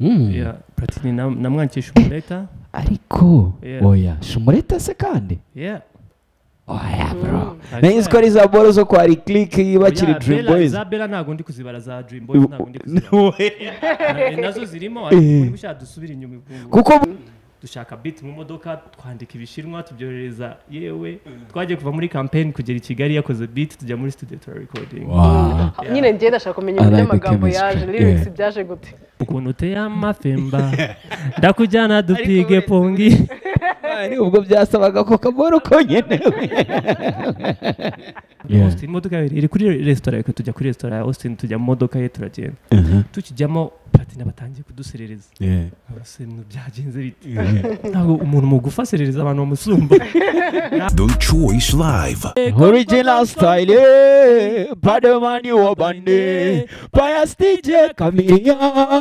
Hmm. yeah platini namwankiye shumureta ariko oya shumureta se kandi yeah oya hmm. bro nayizi ko ari za boro zo kwa reclick bakiri dream boys za bera ntabwo ndi kuzibara za dream boys ntabwo ndi kuzibara nazo zirimo eh. ariko ushaka dusubira inyuma kuko dushaka beat mu modoka twandika ibishinwa tubyohereza yewe twagiye kuva muri campaign kugera i kigali yakoze beat tujya muri studio turarecording nyine ngiye ndashaka kumenya uburyo amagambo yaje lyrics byaje gute bukunutea amafemba ndakujana dupige pongi ubwo byasabaga ko kaboro konyine Austin imodoka iri kuri resitora reka tujya kuri resitora ya Austin tujya mu modoka ye turagenda uh-huh. tukijyamo platina batangiye kuduserereza abasemu byagenze bite ntabwo umuntu mugufa aserereza abantu bamusumba The Choice Live Original Style Bademani eh, Wabane Paya Stage Kamiriya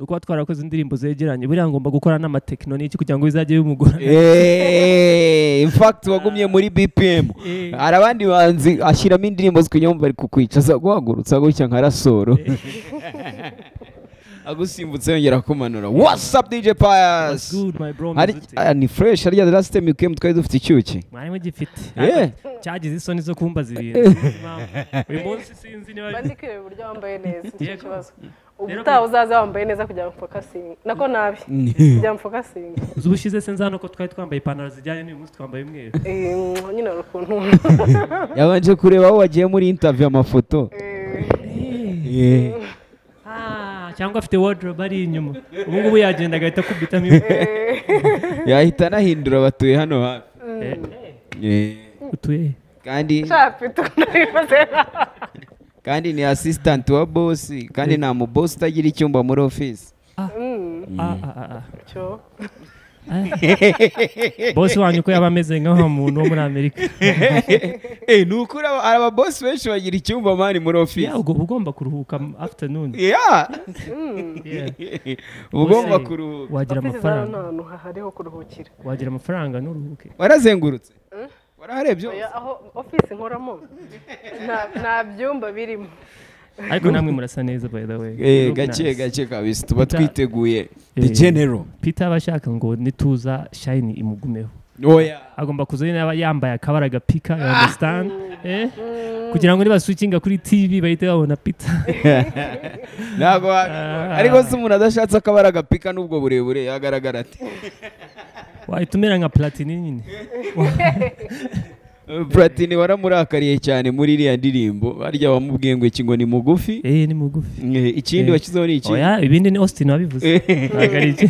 ni ukuba twarakoze indirimbo zegeranye buriya ngomba gukora n'amatekino n'iki kugira ngo bizajye bimugora eh, infakiti ah. wagumye muri bpm eh. hari abandi banzi ashyiramo indirimbo zikunyumva ari kukwicaza guhagurutsa gutya nka rasoro eh. agusimbutse yongera akumanura wasapu dj payasi ah, ni fureshi hariya rero siteme ikuyemo twari dufite icyuki mwarimu gifite cyagize isoni zo kumbaza ibintu uyu munsi sinzi niba ndi kureba uburyo wambaye neza nicyo kibazo ubutaha uzaza wambaye neza kugira ngo mfokasinge nako nabi kugira ngo mfokasinge uzi ubushize se nzano ko twari twambaye ipantaro zijyanye n'uyu munsi twambaye umweru eh, nyine hari ukuntu yabanje kureba aho wagiye muri intaviyu amafoto eh. eh. ah, cyangwa afite wardrobe ari inyuma ubu ngubu yagenda agahita akubitamo imwe yahita anahindura batuye hano hafi utuye kandi ushaka kwita ukuntu bivuze kandi ni assistant wa boss kandi eh. nta mubosi utagira icyumba muri office bosi wanyu uko yaba ameze nk'aho muntu wo muri amerika eh, ni ukuri ababosi benshi bagira icyumba mani muri ofisi ubwo ugomba kuruhuka afternoon uba ugomba kuruhuka wagira amafaranga wagira amafaranga nturuhuke warazengurutse urahare aho ofisi nkoramo nta byumba birimo ariko namwe murasa neza by the way eh gake gake kabisa tuba twiteguye the eh, general peter abashaka ngo nituza shine imugumeho oya agomba kuzana yaba yambaye akabara gapika you ah! kugira ngo nibasukinga kuri tv bahite babona pita ntabwo ariko se umuntu adashatse akabara agapika n'ubwo burebure yagaragara ati wahita umera nka platini nyine platini waramurakariye cyane muri iriya ndirimbo barya wamubwiye ngo iki ngo ni mugufi mugufi ikindi washyizeho ni iki ibindi ni austin wabivuze ntabwo ari iki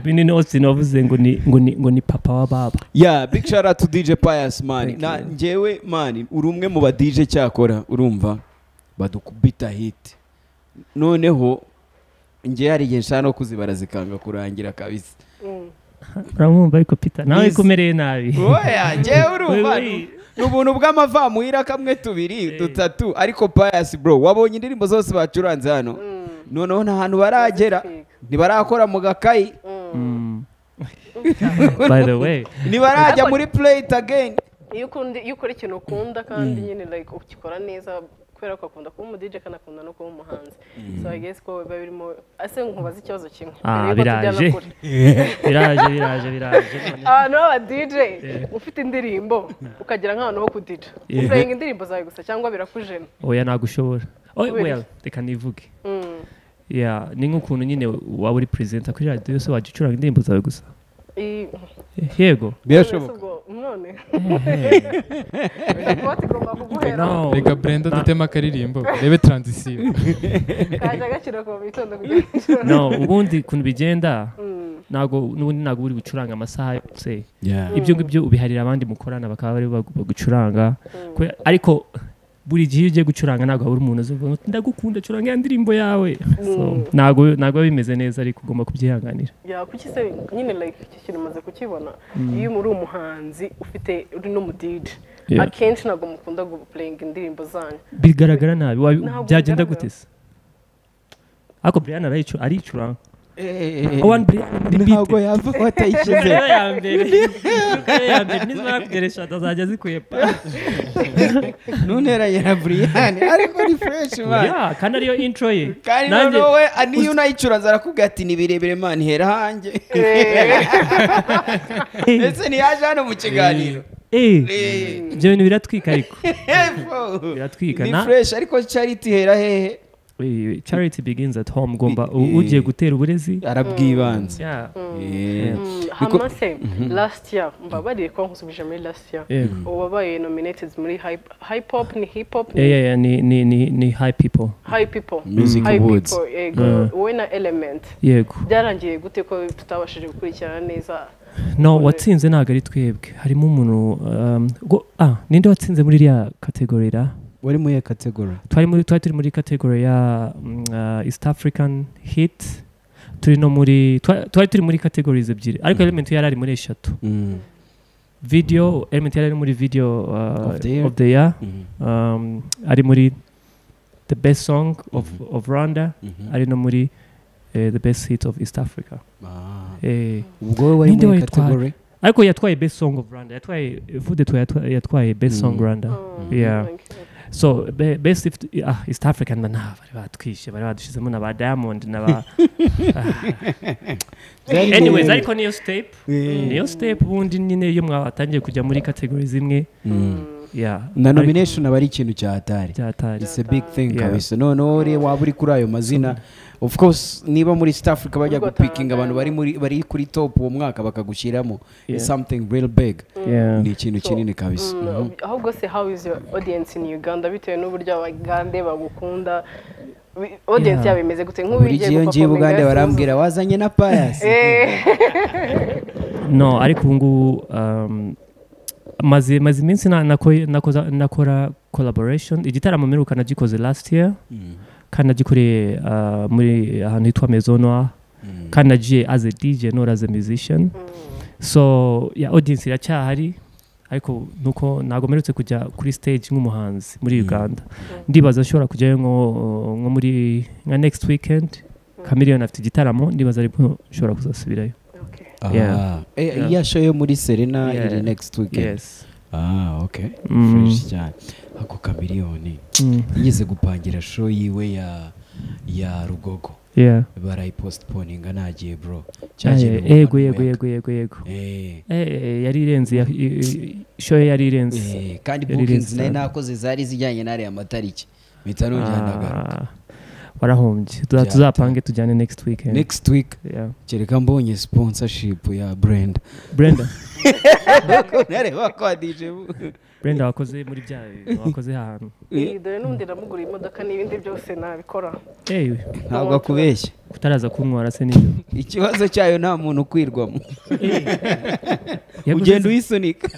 ibindi ni austin wavuze ngo ni ngo ni ngo ni papa wa baba ya big shout out to dj pius mani na njyewe mani uri umwe mu ba dj cyakora urumva badukubita hiti noneho njye hari igihe nshaka no kuzibara zikanga kurangira kabisa uramwumva mm. ariko pita nawe ikumereye nabi oya njyewe urumva ni ubuntu bw'amavamuhira kamwe tubiri dutatu ariko payasi bro wabonye indirimbo zose bacuranze hano mm. noneho nta hantu baragera ntibarakora mu gakayi mm. Mm. by the way ntibarajya muri pureyiti ageni iyo ukora ikintu ukunda kandi mm. nyine ukikora neza kubera ko akunda kuba umudije kandi akunda no kuba umuhanzi so i guess biba birimo ase nkubaza ikibazo kimwe ah, biraje biraje biraje biraje abantu b'aba ufite indirimbo ukagira nk'abantu bo kudija playing indirimbo zawe gusa cyangwa birakujena oya nagushobora oh well reka nivuge mm. ya ni nk'ukuntu nyine waba uri perezida kuri radiyo yose wajya ucuranga indirimbo zawe gusa yego birashoboka reka burenda dutema akaririmbo rebe taranzisiyo no ubundi ukuntu bigenda mm. ntabwo n'ubundi ntabwo uri gucuranga amasaha yose ibyo ngibyo ubiharira abandi mukorana bakaba bari bagucuranga mm. ariko buri gihe iyo ugiye gucuranga ntabwo habura umuntu uvuga ndagukunda curanga indirimbo yawe mm. ntabwo biba bimeze neza ariko ugomba kubyihanganira kuki se nyine like iki kintu umaze kukibona mm. iyo muri umuhanzi ufite uri n'umudidi akenshi ntabwo mukunda gupuringa indirimbo zanyu bigaragara nabi byagenda gute se ariko brian arayicuranga ntabwo yava ifata ishyize ya buriyani ariko ni fureshi kandi ariyo intro ye kandi noneho we niyo unayicura zarakubwira ati ni birebire mani hera hanjye ndetse eh. ntiyaje hano mu kiganiro eh. eh. ibyo bintu biratwika ariko biratwika ni fureshi ariko cyari itihera hehe charity begins at home ugomba ugiye gutera uburezi arabwibanza mm. mm. hano mm-hmm. last year mbabariye ko nkusubije muri last year wabaye mm. nominated muri high pop ni hip hop ni high people high people music awards wowe eh, na element yego byarangiye gute ko tutabashije gukurikirana neza no watsinze ntabwo ari twebwe harimo umuntu um, ah, ninde watsinze muri iriya kategori ra wari muri iyo kategori twari muri twari turi muri kategori ya mm, uh, east african hit turi no muri twari turi muri categories ebyiri ariko mm. element yari ari muri eshatu mm. video element yari ari muri video uh, of the year mm-hmm. um, ari muri the best song of mm-hmm. of Rwanda mm-hmm. ari no muri eh, the best hit of East Africa ah. eh. ubwo wari muri category ariko yatwaye best song of Rwanda yatwaye Fude yatwaye best song Rwanda oh, yeah so be, best if ah, east african nabari ah, batwishe bari batwishye bari badushizemo na ba diamond na ba ah. anyways i ariko niyo step mm. niyo step bundi nyine iyo mwabatangiye kujya muri kategori zimwe mm. na nomination aba ari ikintu cyatari it's a big thing yeah. kabisa noneho rero waba uri kuri ayo mazina of course niba muri east africa bajya gupikinga abantu bari muri bari kuri top uwo mwaka bakagushyiramo yeah. something real big yeah. ni ikintu kinini kabisa mm, mm-hmm. ahubwo se how is your audience in uganda rwanda bitewe n'uburyo abagande bagukunda odiyanse yabo imeze gute nk'ubigiye iyo ngiye ubugande barambwira wazanye na payasi eh. no ariko ubu ngubu um, maze iminsi nakora collaboration igitaramo mperuka nagikoze last year mm. kandi nagikoreye uh, muri ahantu hitwa mezo mm. kandi nagiye as a nora as a mm. so ya audience iracyahari ariko nuko ntabwo mperutse kujya kuri stage nk'umuhanzi muri hmm. uganda hmm. ndibaza ashobora kujyayo nko muri nka next weekend hmm. chameleone afite igitaramo ndibaza ariko ushobora kuzasubirayo yashoye ah, eh, muri serena iri next weekend ah, mm. ako chameleone mm. yigeze gupangira show yiwe ya ya rugogo barayiposiponinga nagiye bro yego yego yego yego yego eh. eh, yari irenze shoyo yari irenze eh, kandi bukinzi nayo ah. nakoze zari zijyanye n'ariya matariki mpita nongera ah, warahombye tuzapange tujyane next week next week kereka mbonye sponsorship ya brenda brenda nareba ko adije brenda wakoze muri bya wakoze ahantu dore n'ubundi ndamugura imodoka n'ibindi byose nabikora yewe ntabwo akubeshya utaraza kunywa se nibyo ikibazo cyayo nta muntu ukwirwamo ugenda uyisunika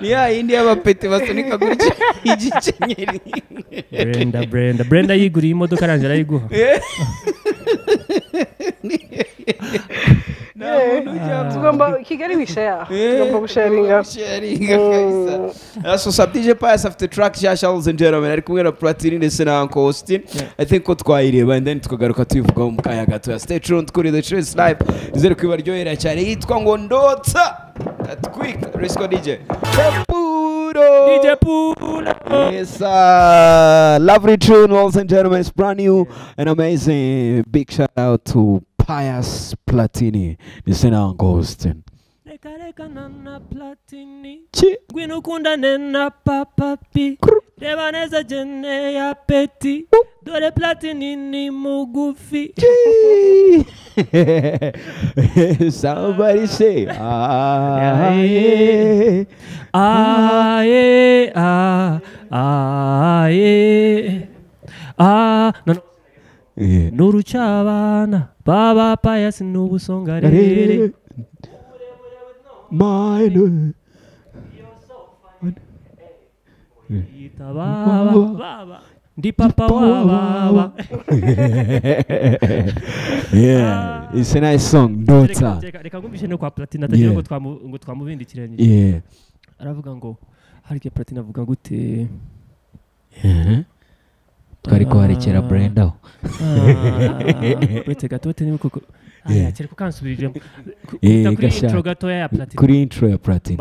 ni ya yindi y'abapeti basunika gutya igikenyeri brenda brenda brenda yiguriye imodoka arangije arayiguha Ah. tugomba kigali wishare tugomba ari kumwe na platini ndetse na uncle austin i think ko twayireba and then tukagaruka tuyivugaho mu kanya gatoya stay kuri the trace live nizere ko ibaryohera cyane yitwa ngo ndotsa atwika risco dj lovely tune, and gentlemen. It's brand new and amazing. Big shout out to Pius Platini nana nena papapi dore platini ni mugufi somebody say ah no no nuru cy'abana baba payasi n'ubusonga rere ndi papa wababa yeah ah. it's a nice song daughter reka ngumvishe no kwa platina atagira ngo ngo twamubindikiranye yeah aravuga ngo harike platina avuga gute yeah uh-huh. twari kuharekera burenda aho uretse gato ni koko kuri intro ya platini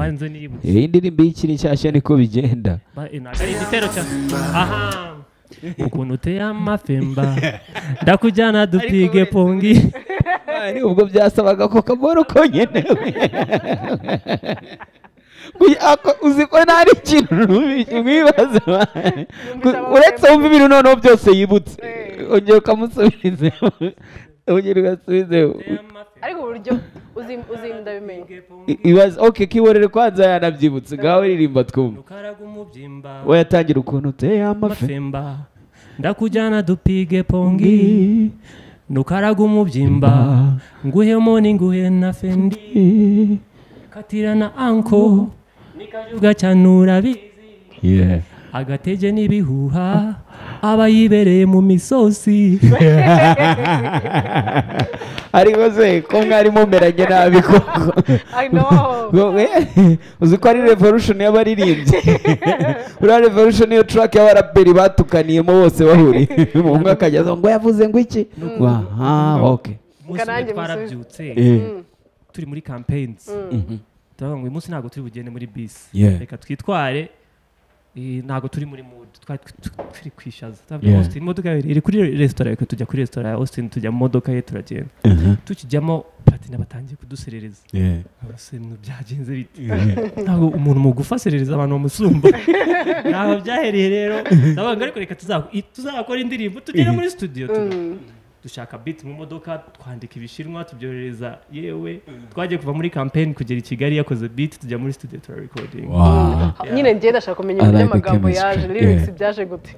iyi eh, ndirimbo y'ikiri nshyashya niko bigenda eh, ukuntu uteye amafemba ndakujyana dupige pongi ah, ubwo byasabaga ko kaboro ko nkenewe uzi ko nta n'ikintu mwibaza uretse wumva ibintu noneho byose yibutse eh. ongera ukamusubize ongera ugasubizeho ariko uburyo uzi ndabimenya ibaze oke kiborere kwanza yanabyibutse ngaho ririmba twumva we yatangira ukuntu uteye amafemba ndakujyana dupige pongi nukaraga umubyimba nguhemo n'inguhe na fendi katira na anko nikajubwa cyane urabizi yeah agatege n'ibihuha aba yibereye mu misosi ariko se ko mwari mumeranye nabi koko uzi ko ari revolution y'abaririmbyi uriya revolution iyo track y'abaraperi batukaniyemo bose bahuri umwe akajya ngo yavuze ngo iki mm. aha ok twabyutse eh. mm. turi muri campaigns mm. mhm turavuga ngo uyu munsi ntabwo turi bugende muri bisi reka twitware eh, ntabwo turi muri mudu twari turi kwishaza imodoka yawe iri kuri resitora reka tujya kuri resitora ya ositini tujya mu modoka ye turagenda uh-huh. tukijyamo platina batangiye kuduserereza abasirimu byagenze bite ntabwo umuntu mugufa aserereza abantu bamusumba ntabwo byahereye rero ndavuga ngo ariko reka tuzakora indirimbo tugere mm-hmm. muri studio dushaka biti mu modoka twandika ibishirwa tubyohereza yewe mm. twagiye kuva muri campaign kugera i kigali yakoze biti tujya muri studio recording wow. yeah. nyine ngiye ndashaka kumenya ibyo like amagambo yaje lyrics byaje gute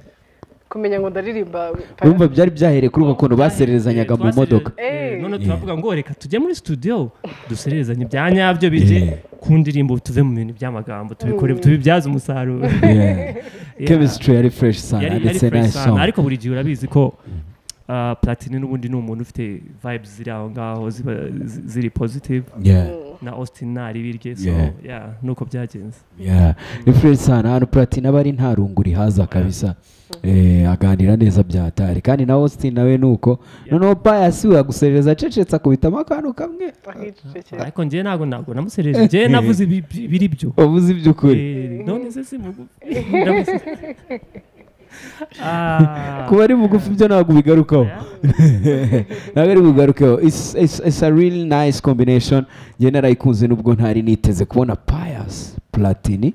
kumenya ngo ndaririmba urumva byari byahere kuri uko kuntu baserezanyaga mu modoka eh. eh, none turavuga ngo reka tujye muri studio duserezanye bya nyabyo bije ku ndirimbo tuve mu bintu by'amagambo tubikore mm. tubibyaze umusaruro chemistry yari fresh sana ndetse na song ariko buri gihe urabizi ko mm. Uh, platini n'ubundi ni umuntu ufite vibe ziri aho ngaho ziri positive na austin ntari birye so nuko byagenze ni furi sana ahantu platini aba ari nta runguri haza kabisa eh, aganira neza byatari kandi na austin nawe nuko noneho payasi yaguserereza acecetse akubitamo akantu kamwe ariko ngewe ntabwo ntabwo namusereje ngewe navuze ibiri byo wavuze iby'ukuri eh, none se si mugufi Ah. kuba ari bugufi ibyo ntabwo ubigarukaho ntabwo ari bugarukeho it's a really nice combination njye narayikunze nubwo ntari niteze kubona pius platini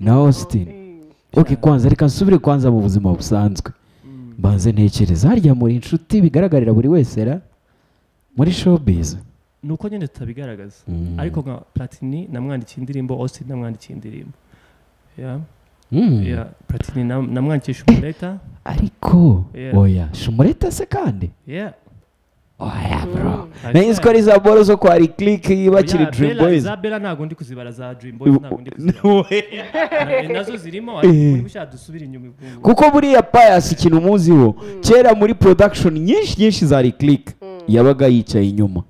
na austin oh, ok kwanza reka nsubire kwanza mu buzima busanzwe mm. mbanze ntekereza harya muri inshuti bigaragarira buri wese ra muri showbiz ni uko nyine tutabigaragaza mm. ariko nka platini namwandikiye indirimbo austin namwandikiye indirimbo Hmm. puratine namwankiye shumureta ariko oya shumureta se kandi oya bro nayo ko ari za boro zo kwa rikiriki bakiri dream boys za bera ntabwo ndi kuzibara za dream boys ntabwo ndi kuzibara nazo zirimo ariko eh. ushaka dusubira inyuma kuko buriya payasi ikintu wo kera hmm. muri production nyinshi nyinshi za rikiriki hmm. yabaga yicaye inyuma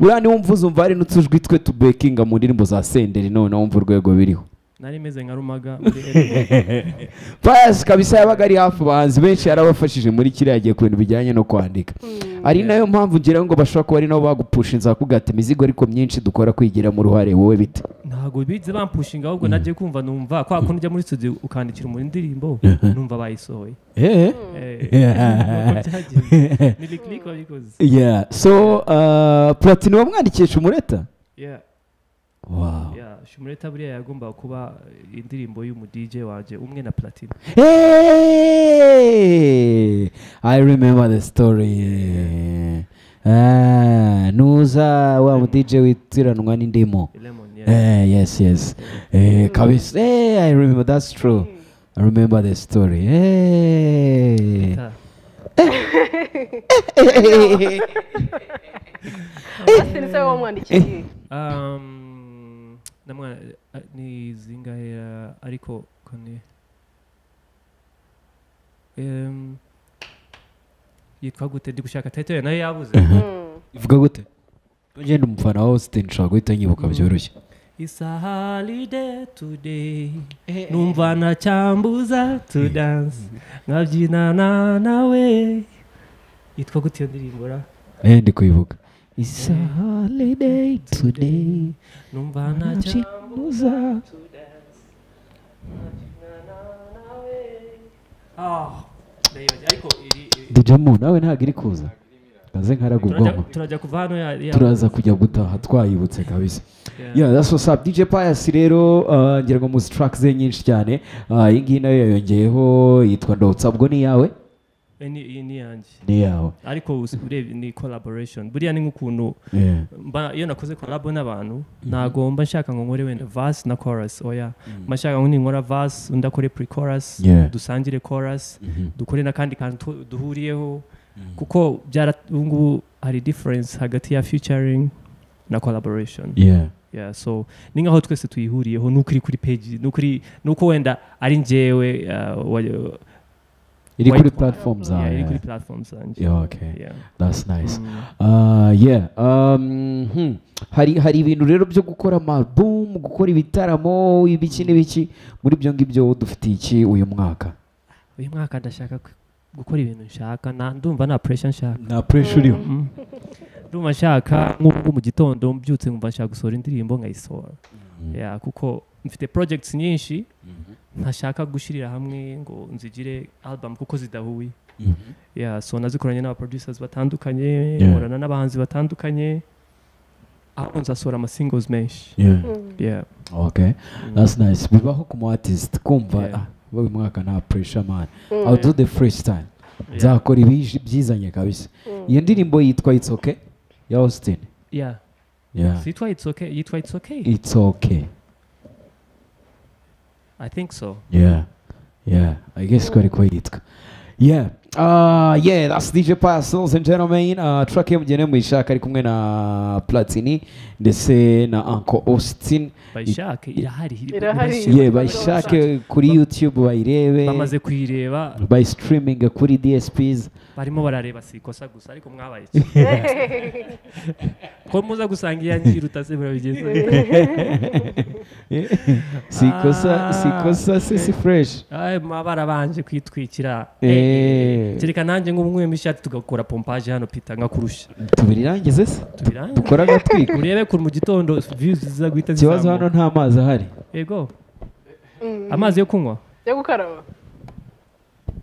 buriya niwumva uzumva hari n'utujwi twe tubekinga mu ndirimbo za senderi noneho wumva urwego biriho nari meze nka rumaga pasi kabisa yabaga ari hafi abahanzi benshi yarabafashije muri kiriya gihe ku bintu bijyanye no kwandika hmm. ari nayo mpamvu ngira ngo bashobora kuba ari nabo bagupushinze bakugata imizigo ariko myinshi dukora kwigiramo uruhare wowe bite ntabwo bize bampushinga ahubwo hmm. nagiye kumva numva kwa kundi ujya muri studio ukandikira umuntu indirimbo numva bayisohoye eh, so uh, platini wamwandikisha umureta wow shumure taburiya yagomba kuba indirimbo y'umudije waje umwe na platine hey! i remember the story eh, nuza wa mudije witiranwa n'indimo eh, yes yes eh, kabisa hey, i remember that's true i remember the story hey. sinise wamwandikiye namwana ni zingahe ariko kone yitwa gute ndi gushaka tayitire nayo yabuze mhm. mm. ivuga gute ugenda umufana wa austin ushobora guhita nyibuka mm. byoroshye isahari today eh, eh, numva eh. ntacyambuza to mm. dance nkabyinana nawe yitwa gute iyo ndirimbo ra ndi kuyivuga It's a holiday today. Numva nta kibuza. Dejamo nawe ntabwo iri kuza kaze nkaraga ubwonko turaza kujya gutaha twayibutse kabisa yeah that's what's up DJ rero uh, ngira ngo muzi track nyinshi cyane uh, iyi ngiyi nayo yayongeyeho yitwa ndotsa ubwo ni yawe ni yanjye ni yawe ariko urebye ni collaboration buriya ni nk'ukuntu iyo nakoze collabo n'abantu ntagomba nshaka ngo nkore wenda verse na chorus oya mashaka mm. ngo ninkora verse undi akore pre chorus dusangire chorus mm-hmm. dukore n'akandi kantu duhuriyeho mm. kuko ubu hari difference hagati ya featuring na collaboration yeah so ni nkaho twese tuyihuriyeho n'ukuri kuri page n'ukuri n'uko wenda ari njyewe uh, Ili kuri platforms yeah, yeah. Ili platforms yeah, okay. Yeah. That's nice. Mm. Uh, yeah. Um, hmm. Hari hari ibintu rero byo gukora album, gukora ibitaramo, ibiki n'ibiki muri byo ngibyo dufitiye iki uyu mwaka? Uyu mwaka ndashaka gukora ibintu nshaka na ndumva na pressure nshaka. Na pressure uriho. Mm. Ndumva nshaka nk'ubwo mu gitondo mbyutse nkumva nshaka gusohora indirimbo nkayisora. Mm. Yeah, kuko mfite projects nyinshi mhm. ntashaka gushyirira hamwe ngo nzigire album kuko zidahuye mhm. so nazikoranye n'aba producers batandukanye nkorana n'abahanzi batandukanye aho nzasura ama singles menshi yeah. Mm. yeah. Mm. bibaho ku mu kumva yeah. Ah, mwaka nta pressure man mm. do the fresh time nzakora yeah. ibije byizanye kabisa mm. iyo ndirimbo yitwa it's okay ya Austin yeah it's okay yitwa it's okay it's okay I think so. Yeah, yeah. I guess quite quite. Yeah. Uh, yeah, that's DJ Pius, ladies and gentlemen. Uh, track ye mugene mwishaka ari kumwe na Platini ndetse na Uncle Austin. hari. irahari. hari. Yeah, bayishake kuri YouTube bayirebe. Bamaze kuyireba. By streaming kuri DSPs. Barimo barareba kosa gusa ariko mwabaye. Ko muza gusangira nyiruta se murabigeza. Sikosa sikosa se si ah. fresh. Ay mwabarabanje kwitwikira. Eh. Eh. kereka nanjye ngo unywemo ishati tugakora pompaje hano pita nkakurusha tubirangize se dukora agatwiko urebe kure mu gitondo viyuzi ziza guhita zizamuka ikibazo hano nta mazi ahari yego eh, mm. amazi yo kunywa yo gukaraba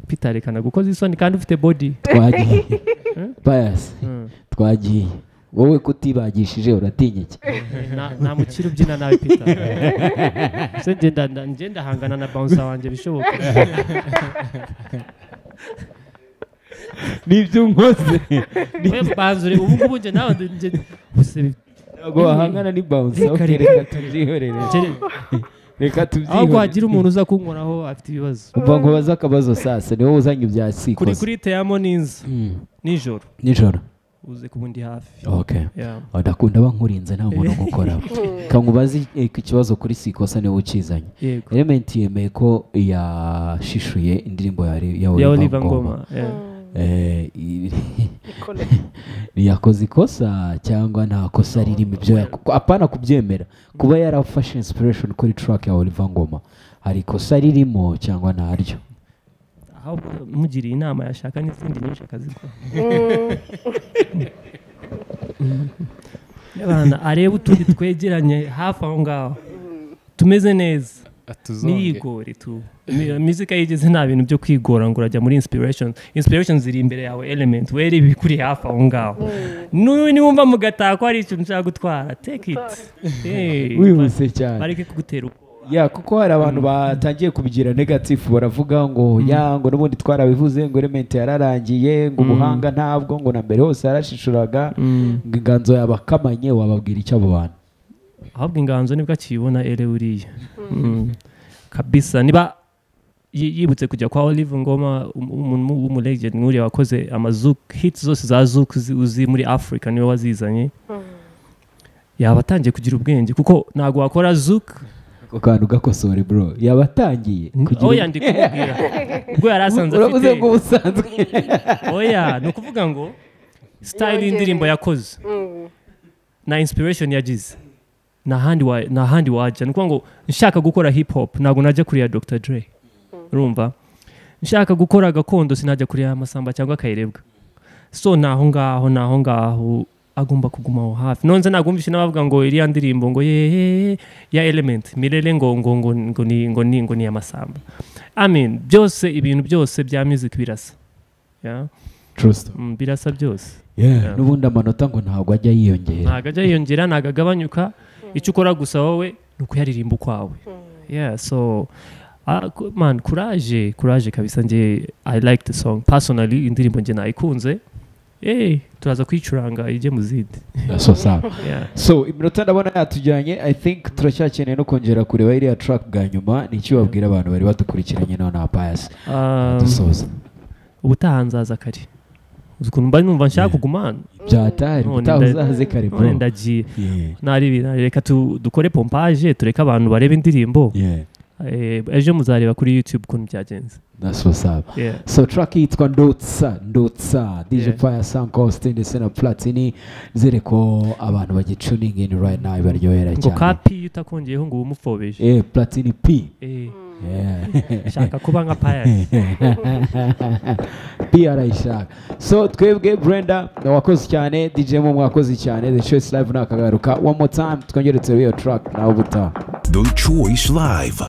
pita reka nagukoze isoni kandi ufite bodi twagiye eh? bayasi mm. twagiye wowe kutibagishije uratinyike nta mukiri ubyina nawe pita ngenda ndahangana na bawunsa wanjye bishoboka ni ibyo nkoze banzure ubu ngubu njye nawe njye ntabwo wahangana n'ibanza reka tubyihorere reka tubyihorere ahubwo hagira umuntu uza kunkoraho afite ibibazo umva ngo baze akabazo sasa niwe uzanye ibya sikoze kuri kuri teyamo hmm. n'inzu nijoro nijoro uze kuba undi hafi ndakunda aba nkurinze nta muntu ugukora kangu bazi ikibazo eh, kuri sikosa niwe ukizanye elementi yemeye ko yashishuye indirimbo ya oliva ngoma mm. Eh, yakoze ikosa cyangwa nta kosa ririmo ibyo apana kubyemera kuba yarafashe inspiration kuri track ya Oliver Ngoma hari ikosa ririmo cyangwa ntaryo aho mugiriye inama yashaka n'izindi nyinshi akazikora mm. areba utundi twegeranye hafi aho ngaho tumeze neza ntiyigore tu mizika yigeze nta bintu byo kwigora ngo urajya muri inspiration inspiration ziri imbere yawe element were ibikuri hafi aho ngaho hmm. niwumva mu gatako hari ikintu ushaka gutwara take it wihuse cyane bareke kugutera uko ya kuko hari abantu batangiye kubigira negatifu baravuga ngo hmm. ya ngo n'ubundi twarabivuze ngo elementi yararangiye ngo hmm. ubuhanga ntabwo ngo na mbere hose yarashishuraga ngo inganzo yabakamanye wababwira icyo abo bantu ahubwo inganzo nibwo akiyibona ere uriya mm. Mm. kabisa niba yibutse kujya kwa olive ngoma umuntu w'umulegend um, um, um, nk'uriya wakoze amazuku hiti zose za zuku uzi muri afurika niwe wazizanye mm. yaba atangiye kugira ubwenge kuko ntabwo wakora zuku ako kantu gakosore bro yaba atangiye kugira oya ndi kumubwira ubwo yari asanze afite uravuze ko ubusanzwe oya ni ukuvuga ngo style y'indirimbo yakoze na inspiration yagize nta handi wajya ni ngo nshaka gukora hip hop ntabwo najya kuriya dr dre urumva mm. nshaka gukora gakondo sinajya kuriya amasamba cyangwa akayirebwa so naho ngaho naho ngaho agomba kuguma aho hafi nonze ntabwo wumvise n'abavuga ngo iriya ndirimbo ngo yeee ya elementi mirere ngo ngo ngo ngo ni ngo ni ngo ni amasamba Amin byose ibintu byose bya music birasa mm, birasa byose n'ubundi amanota ngo ntabwo ajya yiyongera ntabwo ajya yiyongera ntabwo agabanyuka icyo ukora gusa wowe ni ukuyaririmba ukwawe hmm. so ah, man kuraje kuraje kabisa nge i like the song personally indirimbo nge nayikunze eee turaza kwicuranga ijye mu zindi so sawa so iminota ndabona yatujyanye i think turacyakeneye no kongera kureba iriya track bwa nyuma ni iki wabwira abantu bari badukurikiranye noneho payasi um, dusoza ubutaha nzaza kare uzi numva nshaka kugumana byatari gutaha uzaze kare bro ndagiye reka dukore pompaje tureke abantu barebe indirimbo eh, ejo muzareba kuri yutube ukuntu byagenze so track yitwa ndotsa ndotsa dj fire sankost ndetse na platini zereko abantu bagicuninga ini right now ibaryohera cyane ngo ka p utakongeyeho ngo uba umufobeje eh, platini p eh shaka kubanga nka pia so twebwe brenda wakoze cyane dj mu mwakoze cyane the choice live nakagaruka one more time twongere turebe track na ubuta the choice live